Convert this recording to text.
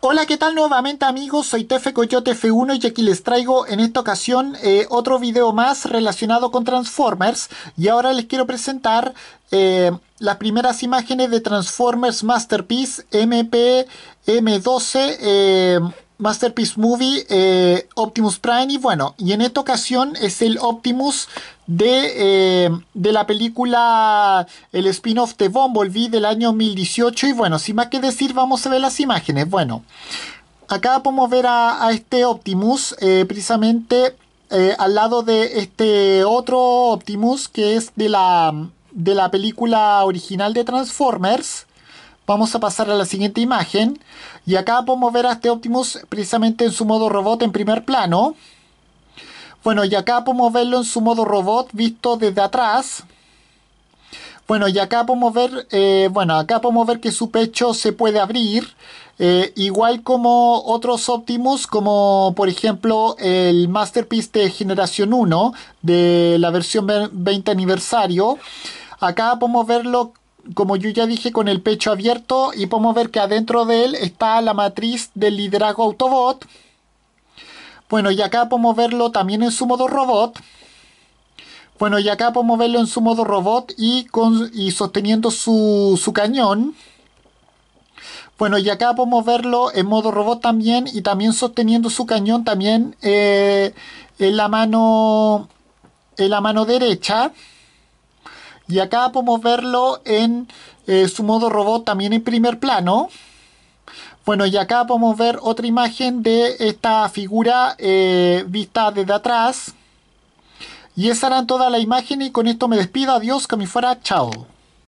Hola, ¿qué tal nuevamente amigos? Soy Tefe Coyote F1 y aquí les traigo en esta ocasión eh, otro video más relacionado con Transformers y ahora les quiero presentar eh, las primeras imágenes de Transformers Masterpiece m 12 Masterpiece Movie, eh, Optimus Prime y bueno, y en esta ocasión es el Optimus de, eh, la película, el spin-off de Bumblebee del año 2018 y bueno, sin más que decir vamos a ver las imágenes. Bueno, acá podemos ver a, este Optimus eh, precisamente al lado de este otro Optimus que es de la, de la película original de Transformers. Vamos a pasar a la siguiente imagen. Y acá podemos ver a este Optimus precisamente en su modo robot en primer plano. Bueno, y acá podemos verlo en su modo robot visto desde atrás. Bueno, y acá podemos ver, eh, bueno, acá podemos ver que su pecho se puede abrir, eh, igual como otros Optimus, como por ejemplo el Masterpiece de Generación 1 de la versión 20 aniversario. Acá podemos verlo como yo ya dije, con el pecho abierto y podemos ver que adentro de él está la matriz del liderazgo Autobot. Bueno, y acá podemos verlo también en su modo robot. Bueno, y acá podemos verlo en su modo robot y, con, sosteniendo su, cañón. Bueno, y acá podemos verlo en modo robot también y también sosteniendo su cañón también eh, en la mano en la mano derecha. Y acá podemos verlo en eh, su modo robot también en primer plano. Bueno, y acá podemos ver otra imagen de esta figura eh, vista desde atrás. Y esa era toda la imagen y con esto me despido. Adiós, que me fuera. Chao.